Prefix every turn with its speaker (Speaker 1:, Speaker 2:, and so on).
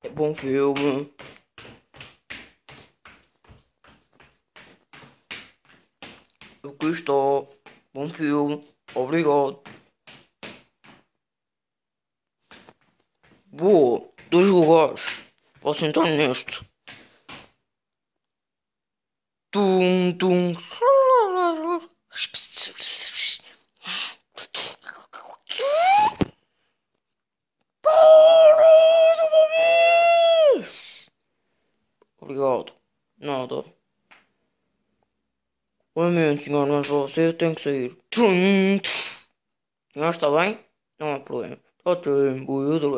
Speaker 1: É bom filme. Eu gostou. Bom filme. Obrigado.
Speaker 2: Boa. Dois lugares. Posso entrar neste. Tum, tum.
Speaker 3: Obrigado.
Speaker 4: Nada. Lamento, senhor, mas você tem que sair. Senhor, está bem? Não há problema. Está tempo, eu